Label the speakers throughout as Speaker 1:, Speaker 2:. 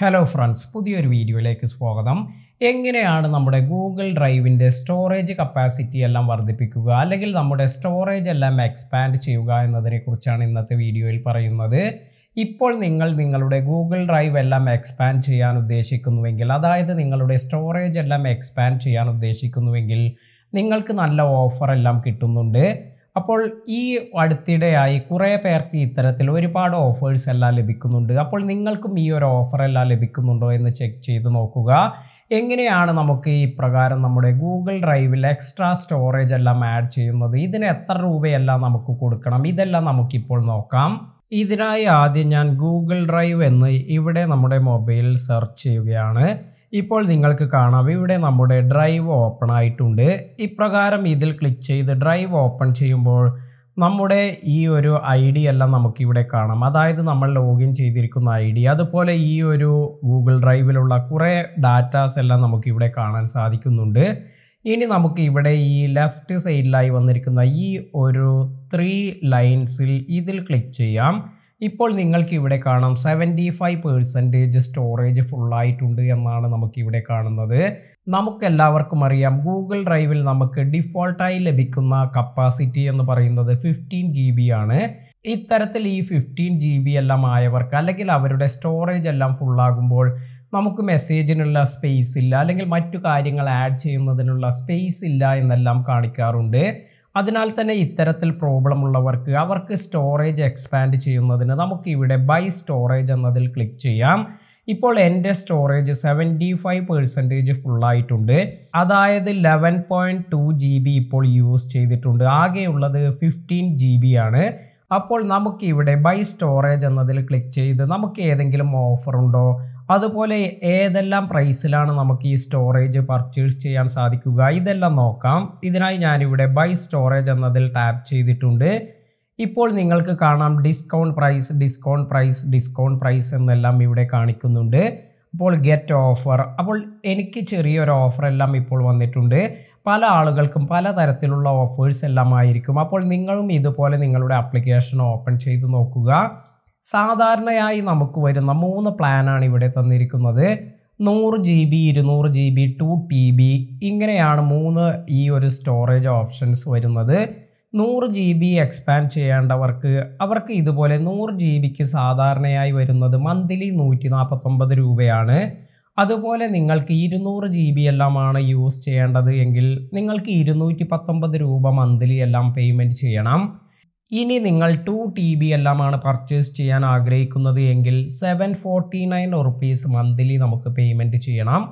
Speaker 1: hello friends പുതിയൊരു വീഡിയോയിലേക്ക് സ്വാഗതം എങ്ങനെയാണ് നമ്മുടെ ഗൂഗിൾ ഡ്രൈവിൻ്റെ സ്റ്റോറേജ് കപ്പാസിറ്റി എല്ലാം വർദ്ധിപ്പിക്കുക അല്ലെങ്കിൽ നമ്മുടെ സ്റ്റോറേജ് എല്ലാം എക്സ്പാൻഡ് ചെയ്യുക എന്നതിനെക്കുറിച്ചാണ് ഇന്നത്തെ വീഡിയോയിൽ പറയുന്നത് ഇപ്പോൾ നിങ്ങൾ നിങ്ങളുടെ ഗൂഗിൾ ഡ്രൈവ് എല്ലാം എക്സ്പാൻഡ് ചെയ്യാൻ ഉദ്ദേശിക്കുന്നുവെങ്കിൽ അതായത് നിങ്ങളുടെ സ്റ്റോറേജ് എല്ലാം എക്സ്പാൻഡ് ചെയ്യാൻ ഉദ്ദേശിക്കുന്നുവെങ്കിൽ നിങ്ങൾക്ക് നല്ല ഓഫർ എല്ലാം കിട്ടുന്നുണ്ട് അപ്പോൾ ഈ അടുത്തിടെയായി കുറേ പേർക്ക് ഇത്തരത്തിൽ ഒരുപാട് ഓഫേഴ്സ് എല്ലാം ലഭിക്കുന്നുണ്ട് അപ്പോൾ നിങ്ങൾക്കും ഈ ഒരു ഓഫർ എല്ലാം ലഭിക്കുന്നുണ്ടോ എന്ന് ചെക്ക് ചെയ്ത് നോക്കുക എങ്ങനെയാണ് നമുക്ക് ഈ പ്രകാരം നമ്മുടെ ഗൂഗിൾ ഡ്രൈവിൽ എക്സ്ട്രാ സ്റ്റോറേജ് എല്ലാം ആഡ് ചെയ്യുന്നത് ഇതിന് എത്ര രൂപയെല്ലാം നമുക്ക് കൊടുക്കണം ഇതെല്ലാം നമുക്കിപ്പോൾ നോക്കാം ഇതിനായി ആദ്യം ഞാൻ ഗൂഗിൾ ഡ്രൈവ് എന്ന് ഇവിടെ നമ്മുടെ മൊബൈൽ സെർച്ച് ചെയ്യുകയാണ് ഇപ്പോൾ നിങ്ങൾക്ക് കാണാം ഇവിടെ നമ്മുടെ ഡ്രൈവ് ഓപ്പൺ ആയിട്ടുണ്ട് ഇപ്രകാരം ഇതിൽ ക്ലിക്ക് ചെയ്ത് ഡ്രൈവ് ഓപ്പൺ ചെയ്യുമ്പോൾ നമ്മുടെ ഈ ഒരു ഐ ഡി എല്ലാം നമുക്കിവിടെ കാണാം അതായത് നമ്മൾ ലോഗിൻ ചെയ്തിരിക്കുന്ന ഐ ഡി അതുപോലെ ഈ ഒരു ഗൂഗിൾ ഡ്രൈവിലുള്ള കുറേ ഡാറ്റാസ് എല്ലാം നമുക്കിവിടെ കാണാൻ സാധിക്കുന്നുണ്ട് ഇനി നമുക്ക് ഇവിടെ ഈ ലെഫ്റ്റ് സൈഡിലായി വന്നിരിക്കുന്ന ഈ ഒരു ത്രീ ലൈൻസിൽ ഇതിൽ ക്ലിക്ക് ചെയ്യാം ഇപ്പോൾ നിങ്ങൾക്ക് ഇവിടെ കാണാം സെവൻറ്റി ഫൈവ് പേഴ്സൻറ്റേജ് സ്റ്റോറേജ് ഫുള്ളായിട്ടുണ്ട് എന്നാണ് നമുക്ക് ഇവിടെ കാണുന്നത് നമുക്കെല്ലാവർക്കും അറിയാം ഗൂഗിൾ ഡ്രൈവിൽ നമുക്ക് ഡിഫോൾട്ടായി ലഭിക്കുന്ന കപ്പാസിറ്റി എന്ന് പറയുന്നത് ഫിഫ്റ്റീൻ ജി ബി ആണ് ഇത്തരത്തിൽ ഈ ഫിഫ്റ്റീൻ ജി ബി എല്ലാം ആയവർക്ക് അല്ലെങ്കിൽ അവരുടെ സ്റ്റോറേജ് എല്ലാം ഫുള്ളാകുമ്പോൾ നമുക്ക് മെസ്സേജിനുള്ള സ്പേസ് ഇല്ല അല്ലെങ്കിൽ മറ്റു കാര്യങ്ങൾ ആഡ് ചെയ്യുന്നതിനുള്ള സ്പേസ് ഇല്ല എന്നെല്ലാം കാണിക്കാറുണ്ട് അതിനാൽ തന്നെ ഇത്തരത്തിൽ പ്രോബ്ലം ഉള്ളവർക്ക് അവർക്ക് സ്റ്റോറേജ് എക്സ്പാൻഡ് ചെയ്യുന്നതിന് നമുക്ക് ഇവിടെ ബൈ സ്റ്റോറേജ് എന്നതിൽ ക്ലിക്ക് ചെയ്യാം ഇപ്പോൾ എൻ്റെ സ്റ്റോറേജ് സെവൻറ്റി ഫൈവ് പെർസെൻറ്റേജ് ഫുള്ളായിട്ടുണ്ട് അതായത് eleven point two G B ഇപ്പോൾ യൂസ് ചെയ്തിട്ടുണ്ട് ആകെയുള്ളത് ഫിഫ്റ്റീൻ ജി ബി ആണ് അപ്പോൾ നമുക്ക് ഇവിടെ ബൈ സ്റ്റോറേജ് എന്നതിൽ ക്ലിക്ക് ചെയ്ത് നമുക്ക് ഏതെങ്കിലും ഓഫർ ഉണ്ടോ അതുപോലെ ഏതെല്ലാം പ്രൈസിലാണ് നമുക്ക് ഈ സ്റ്റോറേജ് പർച്ചേസ് ചെയ്യാൻ സാധിക്കുക ഇതെല്ലാം നോക്കാം ഇതിനായി ഞാനിവിടെ ബൈ സ്റ്റോറേജ് എന്നതിൽ ടാപ്പ് ചെയ്തിട്ടുണ്ട് ഇപ്പോൾ നിങ്ങൾക്ക് കാണാം discount price discount price discount price എന്നെല്ലാം ഇവിടെ കാണിക്കുന്നുണ്ട് അപ്പോൾ ഗെറ്റ് ഓഫർ അപ്പോൾ എനിക്ക് ചെറിയൊരു ഓഫർ എല്ലാം ഇപ്പോൾ വന്നിട്ടുണ്ട് പല ആളുകൾക്കും പല തരത്തിലുള്ള ഓഫേഴ്സ് എല്ലാം ആയിരിക്കും അപ്പോൾ നിങ്ങളും ഇതുപോലെ നിങ്ങളുടെ ആപ്ലിക്കേഷൻ ഓപ്പൺ ചെയ്ത് നോക്കുക സാധാരണയായി നമുക്ക് വരുന്ന മൂന്ന് പ്ലാനാണ് ഇവിടെ തന്നിരിക്കുന്നത് നൂറ് ജി ബി ഇരുന്നൂറ് G B two T B ഇങ്ങനെയാണ് മൂന്ന് ഈ ഒരു സ്റ്റോറേജ് ഓപ്ഷൻസ് വരുന്നത് നൂറ് ജി ബി എക്സ്പാൻഡ് ചെയ്യേണ്ടവർക്ക് അവർക്ക് ഇതുപോലെ നൂറ് ജി ബിക്ക് സാധാരണയായി വരുന്നത് മന്ത്ലി നൂറ്റി നാൽപ്പത്തൊമ്പത് രൂപയാണ് അതുപോലെ നിങ്ങൾക്ക് ഇരുന്നൂറ് ജി ബി എല്ലാമാണ് യൂസ് ചെയ്യേണ്ടത് എങ്കിൽ നിങ്ങൾക്ക് ഇരുന്നൂറ്റി പത്തൊമ്പത് രൂപ മന്ത്ലി എല്ലാം പേയ്മെൻറ്റ് ചെയ്യണം ഇനി നിങ്ങൾ ടു ടി ബി എല്ലാമാണ് പർച്ചേസ് ചെയ്യാൻ ആഗ്രഹിക്കുന്നത് എങ്കിൽ seven forty nine rupees monthly നമുക്ക് പേയ്മെൻറ്റ് ചെയ്യണം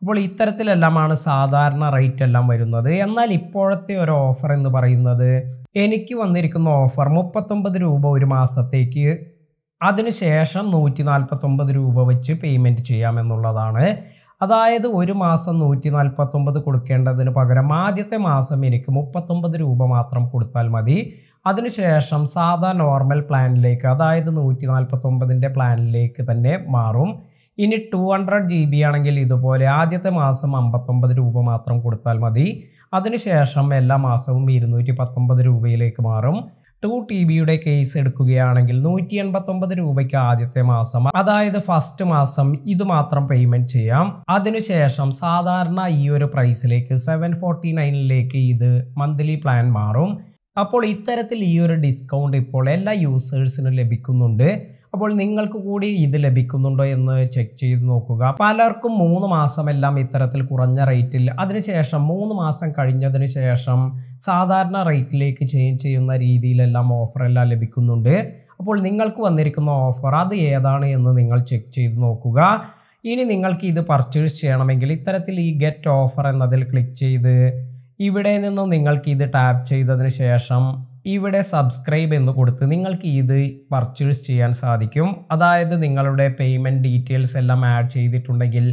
Speaker 1: അപ്പോൾ ഇത്തരത്തിലെല്ലാമാണ് സാധാരണ റേറ്റ് എല്ലാം വരുന്നത് എന്നാൽ ഇപ്പോഴത്തെ ഒരു ഓഫർ എന്ന് പറയുന്നത് എനിക്ക് വന്നിരിക്കുന്ന ഓഫർ മുപ്പത്തൊമ്പത് രൂപ ഒരു മാസത്തേക്ക് അതിനുശേഷം നൂറ്റി നാൽപ്പത്തൊമ്പത് രൂപ വെച്ച് പേയ്മെൻറ്റ് ചെയ്യാമെന്നുള്ളതാണ് അതായത് ഒരു മാസം നൂറ്റി നാൽപ്പത്തൊമ്പത് കൊടുക്കേണ്ടതിന് പകരം ആദ്യത്തെ മാസം എനിക്ക് മുപ്പത്തൊമ്പത് രൂപ മാത്രം കൊടുത്താൽ മതി അതിനുശേഷം സാധാ നോർമൽ പ്ലാനിലേക്ക് അതായത് നൂറ്റി നാൽപ്പത്തൊമ്പതിൻ്റെ പ്ലാനിലേക്ക് തന്നെ മാറും ഇനി ടു ഹൺഡ്രഡ് ജി ബി ആണെങ്കിൽ ഇതുപോലെ ആദ്യത്തെ മാസം അമ്പത്തൊമ്പത് രൂപ മാത്രം കൊടുത്താൽ മതി അതിനുശേഷം എല്ലാ മാസവും ഇരുന്നൂറ്റി പത്തൊമ്പത് രൂപയിലേക്ക് മാറും ടു ടി ബിയുടെ കേസ് എടുക്കുകയാണെങ്കിൽ നൂറ്റി എൺപത്തൊമ്പത് രൂപയ്ക്ക് ആദ്യത്തെ മാസം അതായത് ഫസ്റ്റ് മാസം ഇത് മാത്രം പേയ്മെൻറ്റ് ചെയ്യാം അതിനുശേഷം സാധാരണ ഈ ഒരു പ്രൈസിലേക്ക് സെവൻ ഫോർട്ടി നയനിലേക്ക് ഇത് മന്ത്ലി പ്ലാൻ മാറും അപ്പോൾ ഇത്തരത്തിൽ ഈ ഒരു ഡിസ്കൗണ്ട് ഇപ്പോൾ എല്ലാ യൂസേഴ്സിനും ലഭിക്കുന്നുണ്ട് അപ്പോൾ നിങ്ങൾക്ക് കൂടി ഇത് ലഭിക്കുന്നുണ്ടോ എന്ന് ചെക്ക് ചെയ്ത് നോക്കുക പലർക്കും മൂന്ന് മാസമെല്ലാം ഇത്തരത്തിൽ കുറഞ്ഞ റേറ്റിൽ അതിനുശേഷം മൂന്ന് മാസം കഴിഞ്ഞതിന് ശേഷം സാധാരണ റേറ്റിലേക്ക് ചേഞ്ച് ചെയ്യുന്ന രീതിയിലെല്ലാം ഓഫറെല്ലാം ലഭിക്കുന്നുണ്ട് അപ്പോൾ നിങ്ങൾക്ക് വന്നിരിക്കുന്ന ഓഫർ അത് ഏതാണ് എന്ന് നിങ്ങൾ ചെക്ക് ചെയ്ത് നോക്കുക ഇനി നിങ്ങൾക്ക് ഇത് പർച്ചേസ് ചെയ്യണമെങ്കിൽ ഇത്തരത്തിൽ ഈ ഗെറ്റ് ഓഫർ എന്നതിൽ ക്ലിക്ക് ചെയ്ത് ഇവിടെ നിന്ന് നിങ്ങൾക്ക് ഇത് ടാപ്പ് ചെയ്തതിന് ശേഷം ഇവിടെ സബ്സ്ക്രൈബ് എന്ന് കൊടുത്ത് നിങ്ങൾക്ക് ഇത് പർച്ചേസ് ചെയ്യാൻ സാധിക്കും അതായത് നിങ്ങളുടെ പേയ്മെൻറ്റ് ഡീറ്റെയിൽസ് എല്ലാം ആഡ് ചെയ്തിട്ടുണ്ടെങ്കിൽ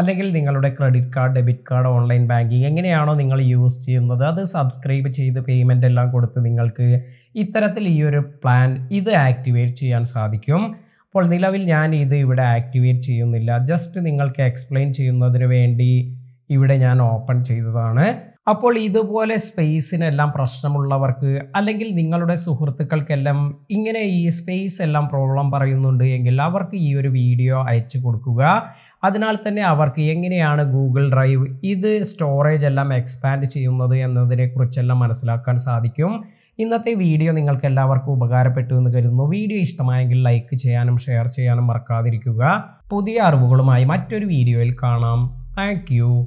Speaker 1: അല്ലെങ്കിൽ നിങ്ങളുടെ credit card debit card online banking എങ്ങനെയാണോ നിങ്ങൾ യൂസ് ചെയ്യുന്നത് അത് സബ്സ്ക്രൈബ് ചെയ്ത് പേയ്മെൻ്റ് എല്ലാം കൊടുത്ത് നിങ്ങൾക്ക് ഇത്തരത്തിൽ ഈ ഒരു പ്ലാൻ ഇത് ആക്ടിവേറ്റ് ചെയ്യാൻ സാധിക്കും അപ്പോൾ നിലവിൽ ഞാൻ ഇത് ഇവിടെ ആക്ടിവേറ്റ് ചെയ്യുന്നില്ല ജസ്റ്റ് നിങ്ങൾക്ക് എക്സ്പ്ലെയിൻ ചെയ്യുന്നതിന് വേണ്ടി ഇവിടെ ഞാൻ ഓപ്പൺ ചെയ്തതാണ് അപ്പോൾ ഇതുപോലെ സ്പേസിനെല്ലാം പ്രശ്നമുള്ളവർക്ക് അല്ലെങ്കിൽ നിങ്ങളുടെ സുഹൃത്തുക്കൾക്കെല്ലാം ഇങ്ങനെ ഈ സ്പേസ് എല്ലാം പ്രോബ്ലം പറയുന്നുണ്ട് എങ്കിൽ അവർക്ക് ഈ ഒരു വീഡിയോ അയച്ചു കൊടുക്കുക അതിനാൽ തന്നെ അവർക്ക് എങ്ങനെയാണ് ഗൂഗിൾ ഡ്രൈവ് ഇത് സ്റ്റോറേജ് എല്ലാം എക്സ്പാൻഡ് ചെയ്യുന്നത് എന്നതിനെക്കുറിച്ചെല്ലാം മനസ്സിലാക്കാൻ സാധിക്കും ഇന്നത്തെ വീഡിയോ നിങ്ങൾക്ക് എല്ലാവർക്കും ഉപകാരപ്പെട്ടു എന്ന് കരുതുന്നു വീഡിയോ ഇഷ്ടമായെങ്കിൽ ലൈക്ക് ചെയ്യാനും ഷെയർ ചെയ്യാനും മറക്കാതിരിക്കുക പുതിയ അറിവുകളുമായി മറ്റൊരു വീഡിയോയിൽ കാണാം താങ്ക്